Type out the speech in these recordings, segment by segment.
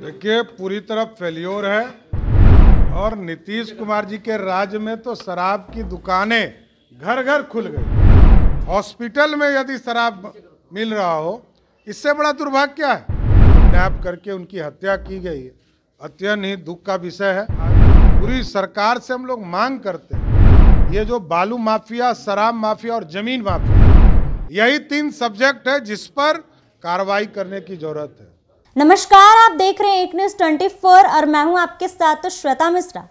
देखिए पूरी तरफ फेल्योर है और नीतीश कुमार जी के राज्य में तो शराब की दुकानें घर घर खुल गई हॉस्पिटल में यदि शराब मिल रहा हो इससे बड़ा दुर्भाग्य क्या है नैप करके उनकी हत्या की गई है अत्यंत ही दुख का विषय है पूरी सरकार से हम लोग मांग करते हैं ये जो बालू माफिया शराब माफिया और जमीन माफिया यही तीन सब्जेक्ट है जिस पर कार्रवाई करने की जरूरत है नमस्कार आप देख रहे हैं एक न्यूज ट्वेंटी फोर और मैं हूं आपके साथ तो श्वेता मिश्रा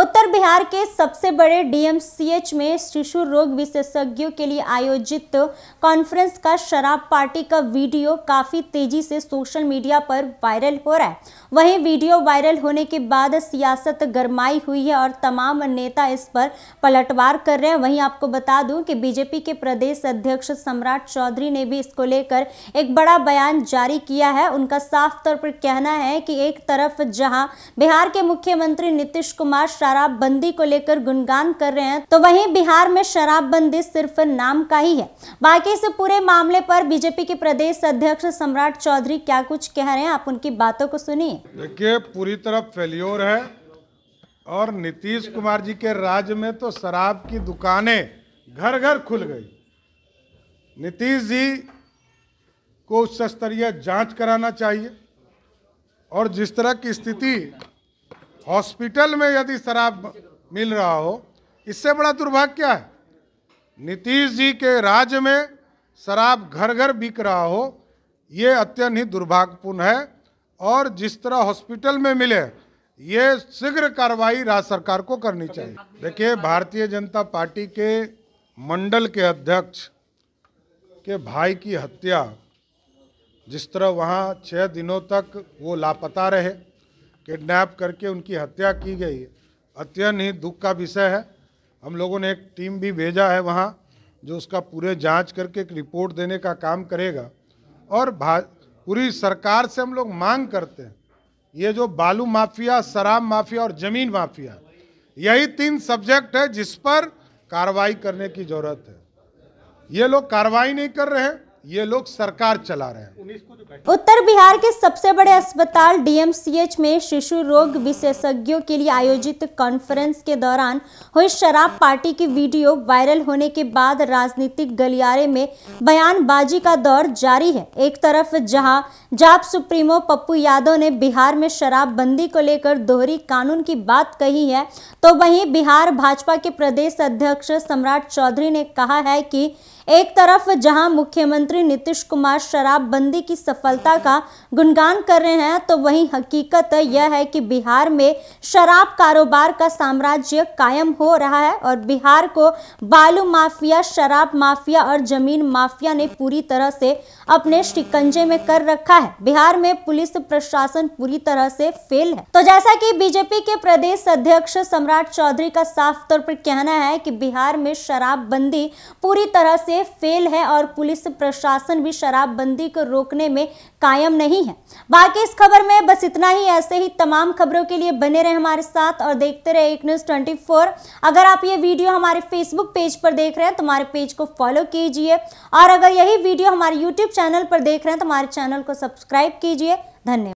उत्तर बिहार के सबसे बड़े डीएमसीएच में शिशु रोग विशेषज्ञों के लिए आयोजित कॉन्फ्रेंस का शराब पार्टी का वीडियो काफ़ी तेजी से सोशल मीडिया पर वायरल हो रहा है वहीं वीडियो वायरल होने के बाद सियासत गरमाई हुई है और तमाम नेता इस पर पलटवार कर रहे हैं वहीं आपको बता दूं कि बीजेपी के प्रदेश अध्यक्ष सम्राट चौधरी ने भी इसको लेकर एक बड़ा बयान जारी किया है उनका साफ तौर पर कहना है कि एक तरफ जहाँ बिहार के मुख्यमंत्री नीतीश कुमार शराबबंदी को लेकर गुणगान कर रहे हैं तो वहीं बिहार में शराबबंदी सिर्फ नाम का ही है बाकी इस पूरे मामले पर बीजेपी के प्रदेश अध्यक्ष सम्राट चौधरी क्या कुछ कह रहे हैं आप उनकी बातों को सुनिए देखिए पूरी तरफ फेल्योर है और नीतीश कुमार जी के राज्य में तो शराब की दुकानें घर घर खुल गई नीतीश जी को उच्च स्तरीय जांच कराना चाहिए और जिस तरह की स्थिति हॉस्पिटल में यदि शराब मिल रहा हो इससे बड़ा दुर्भाग्य क्या है नीतीश जी के राज्य में शराब घर घर बिक रहा हो ये अत्यंत ही दुर्भाग्यपूर्ण है और जिस तरह हॉस्पिटल में मिले ये शीघ्र कार्रवाई राज्य सरकार को करनी चाहिए देखिए भारतीय जनता पार्टी के मंडल के अध्यक्ष के भाई की हत्या जिस तरह वहाँ छः दिनों तक वो लापता रहे किडनैप करके उनकी हत्या की गई है अत्यंत ही दुख का विषय है हम लोगों ने एक टीम भी भेजा है वहाँ जो उसका पूरे जांच करके एक रिपोर्ट देने का काम करेगा और पूरी सरकार से हम लोग मांग करते हैं ये जो बालू माफिया शराब माफिया और जमीन माफिया यही तीन सब्जेक्ट है जिस पर कार्रवाई करने की ज़रूरत है ये लोग कार्रवाई नहीं कर रहे हैं ये लोग सरकार चला रहे हैं उत्तर बिहार के सबसे बड़े अस्पताल डीएमसीएच में शिशु रोग विशेषज्ञों के लिए आयोजित कॉन्फ्रेंस के दौरान हुई शराब पार्टी की वीडियो वायरल होने के बाद राजनीतिक गलियारे में बयानबाजी का दौर जारी है एक तरफ जहां जाप सुप्रीमो पप्पू यादव ने बिहार में शराबबंदी को लेकर दोहरी कानून की बात कही है तो वहीं बिहार भाजपा के प्रदेश अध्यक्ष सम्राट चौधरी ने कहा है की एक तरफ जहां मुख्यमंत्री नीतीश कुमार शराबबंदी की सफलता का गुणगान कर रहे हैं तो वहीं हकीकत यह है कि बिहार में शराब कारोबार का साम्राज्य कायम हो रहा है और बिहार को बालू माफिया शराब माफिया और जमीन माफिया ने पूरी तरह से अपने शिकंजे में कर रखा है बिहार में पुलिस प्रशासन पूरी तरह से फेल है तो जैसा की बीजेपी के प्रदेश अध्यक्ष सम्राट चौधरी का साफ तौर पर कहना है की बिहार में शराबबंदी पूरी तरह से से फेल है और पुलिस प्रशासन भी शराबबंदी को रोकने में कायम नहीं है बाकी इस खबर में बस इतना ही ऐसे ही तमाम खबरों के लिए बने रहे हमारे साथ और देखते रहे एक न्यूज़ ट्वेंटी अगर आप ये वीडियो हमारे फेसबुक पेज पर देख रहे हैं तो हमारे पेज को फॉलो कीजिए और अगर यही वीडियो हमारे यूट्यूब चैनल पर देख रहे हैं तो हमारे चैनल को सब्सक्राइब कीजिए धन्यवाद